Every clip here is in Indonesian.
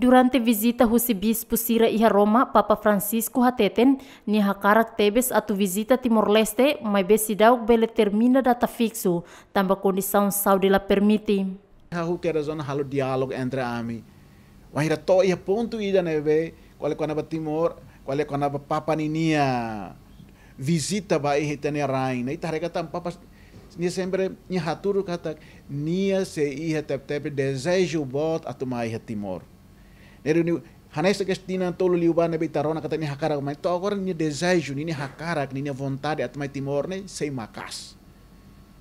Durante visita husi bispo sira iha Roma, Papa Francisco hateten ni hakarak tebes atu visita Timor Leste mai dauk bele termina data fixu tamba condição saudela permite. Hahu kera zona halu dialog entre ami. Wahira to iha pontu ida nebe, quale ba Timor, quale ba Papa Ninia. Visita ba iha tenia rain. ita rega tam Papa nia sempre ni haturu katak, nia se iha tep tepe desejo bot atu mai iha Timor. Nere ni Hanessa que tina tolo liubana beitarona kata ni hakara kuma to agora ni desejo ni hakara ni vontade mai timor ne sem makas.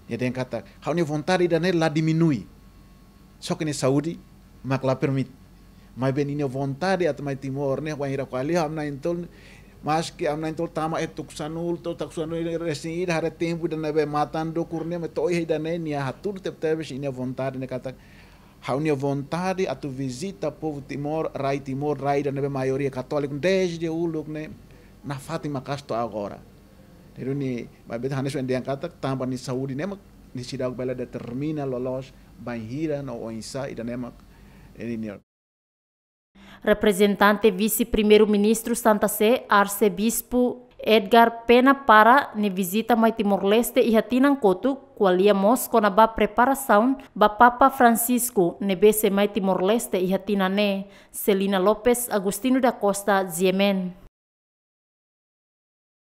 Ya kata, hau ni vontade dan ne la diminui. Só que ni saúde mak la permite. Mas bem ni vontade mai timor ne wahira ira quali amna entol mas amna entol tama etuk sanul to tak sanul resni hare na da matan matando kurne me to ida ne ni hatur tep tebe ni vontade ne kata reunião vontade a tu visita povo Timor, Rai Timor, Rai da maioria católica, desde o look né, na Fátima Castro agora. Então, ni, vai ver hanes vende angkata, tamba ni saúde né, ni cidade bela determina lolos, banhira no oinsa e da né, é Representante vice-primeiro-ministro Santa Sé, arcebispo Edgar Pena para ne visita mai Timor Leste iha tinan kotu kualia Mosco na ba preparação ba Papa Francisco ne bese mai Timor Leste iha tinane Selina Lopes Agustino da Costa Ziemen.